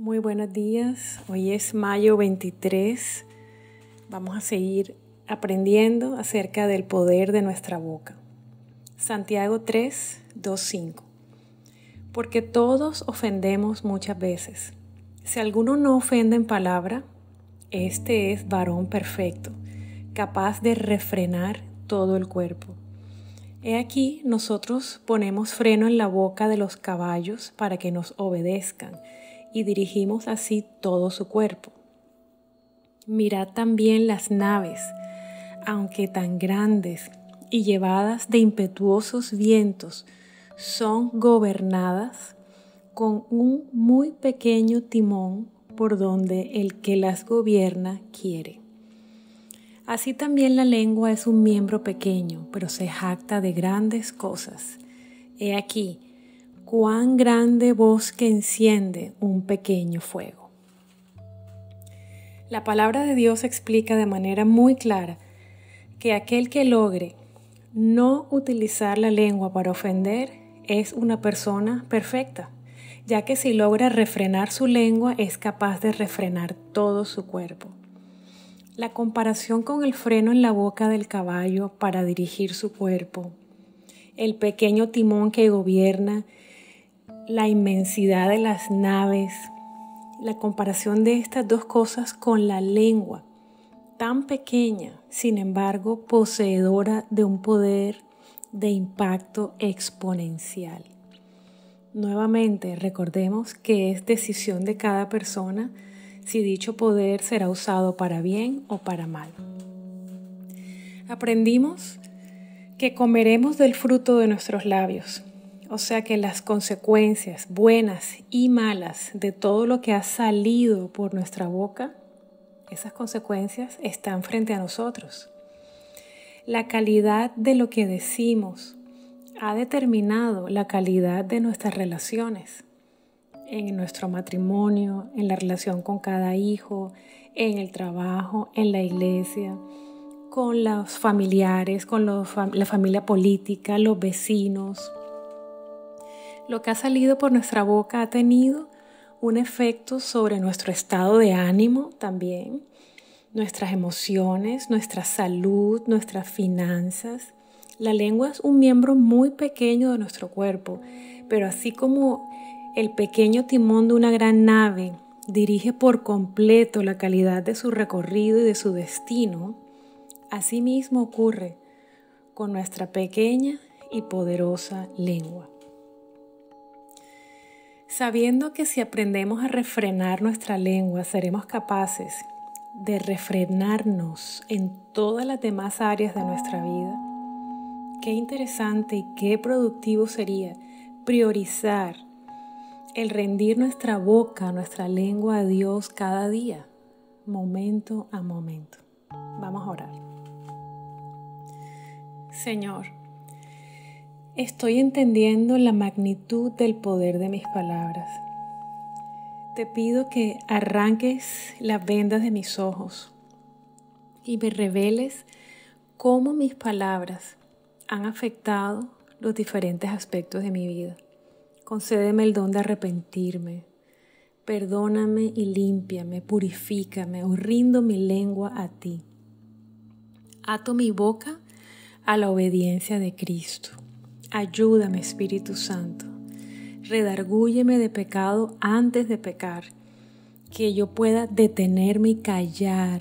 Muy buenos días, hoy es mayo 23. Vamos a seguir aprendiendo acerca del poder de nuestra boca. Santiago 3, 2, 5. Porque todos ofendemos muchas veces. Si alguno no ofende en palabra, este es varón perfecto, capaz de refrenar todo el cuerpo. He aquí nosotros ponemos freno en la boca de los caballos para que nos obedezcan dirigimos así todo su cuerpo. Mirad también las naves, aunque tan grandes y llevadas de impetuosos vientos, son gobernadas con un muy pequeño timón por donde el que las gobierna quiere. Así también la lengua es un miembro pequeño, pero se jacta de grandes cosas. He aquí, cuán grande que enciende un pequeño fuego. La palabra de Dios explica de manera muy clara que aquel que logre no utilizar la lengua para ofender es una persona perfecta, ya que si logra refrenar su lengua es capaz de refrenar todo su cuerpo. La comparación con el freno en la boca del caballo para dirigir su cuerpo, el pequeño timón que gobierna la inmensidad de las naves, la comparación de estas dos cosas con la lengua, tan pequeña, sin embargo, poseedora de un poder de impacto exponencial. Nuevamente, recordemos que es decisión de cada persona si dicho poder será usado para bien o para mal. Aprendimos que comeremos del fruto de nuestros labios, o sea que las consecuencias buenas y malas de todo lo que ha salido por nuestra boca, esas consecuencias están frente a nosotros. La calidad de lo que decimos ha determinado la calidad de nuestras relaciones, en nuestro matrimonio, en la relación con cada hijo, en el trabajo, en la iglesia, con los familiares, con la familia política, los vecinos, lo que ha salido por nuestra boca ha tenido un efecto sobre nuestro estado de ánimo también, nuestras emociones, nuestra salud, nuestras finanzas. La lengua es un miembro muy pequeño de nuestro cuerpo, pero así como el pequeño timón de una gran nave dirige por completo la calidad de su recorrido y de su destino, así mismo ocurre con nuestra pequeña y poderosa lengua sabiendo que si aprendemos a refrenar nuestra lengua, seremos capaces de refrenarnos en todas las demás áreas de nuestra vida. Qué interesante y qué productivo sería priorizar el rendir nuestra boca, nuestra lengua a Dios cada día, momento a momento. Vamos a orar. Señor, Estoy entendiendo la magnitud del poder de mis palabras. Te pido que arranques las vendas de mis ojos y me reveles cómo mis palabras han afectado los diferentes aspectos de mi vida. Concédeme el don de arrepentirme. Perdóname y límpiame, purifícame o rindo mi lengua a ti. Ato mi boca a la obediencia de Cristo. Ayúdame, Espíritu Santo. Redargúyeme de pecado antes de pecar, que yo pueda detenerme y callar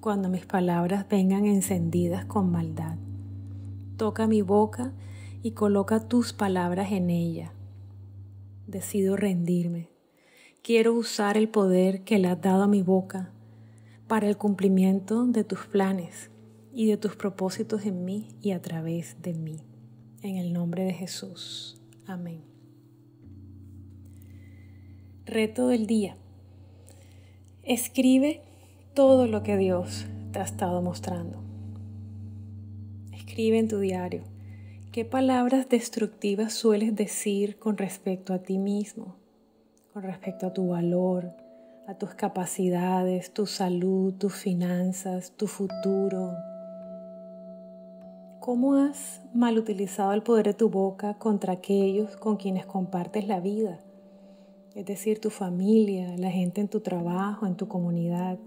cuando mis palabras vengan encendidas con maldad. Toca mi boca y coloca tus palabras en ella. Decido rendirme. Quiero usar el poder que le has dado a mi boca para el cumplimiento de tus planes y de tus propósitos en mí y a través de mí. En el nombre de Jesús. Amén. Reto del día. Escribe todo lo que Dios te ha estado mostrando. Escribe en tu diario qué palabras destructivas sueles decir con respecto a ti mismo, con respecto a tu valor, a tus capacidades, tu salud, tus finanzas, tu futuro, ¿Cómo has utilizado el poder de tu boca contra aquellos con quienes compartes la vida? Es decir, tu familia, la gente en tu trabajo, en tu comunidad.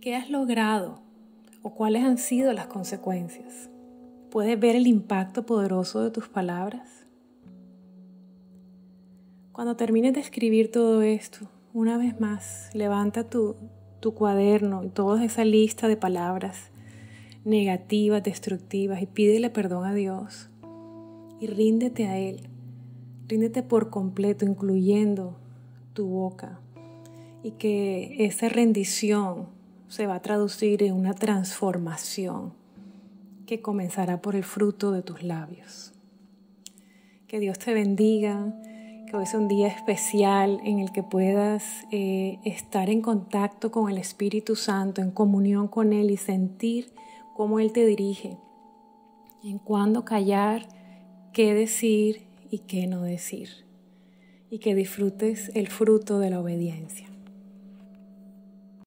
¿Qué has logrado o cuáles han sido las consecuencias? ¿Puedes ver el impacto poderoso de tus palabras? Cuando termines de escribir todo esto, una vez más, levanta tu, tu cuaderno y toda esa lista de palabras negativas, destructivas y pídele perdón a Dios y ríndete a Él. Ríndete por completo, incluyendo tu boca. Y que esa rendición se va a traducir en una transformación que comenzará por el fruto de tus labios. Que Dios te bendiga, que hoy sea un día especial en el que puedas eh, estar en contacto con el Espíritu Santo, en comunión con Él y sentir cómo Él te dirige, en cuándo callar, qué decir y qué no decir, y que disfrutes el fruto de la obediencia.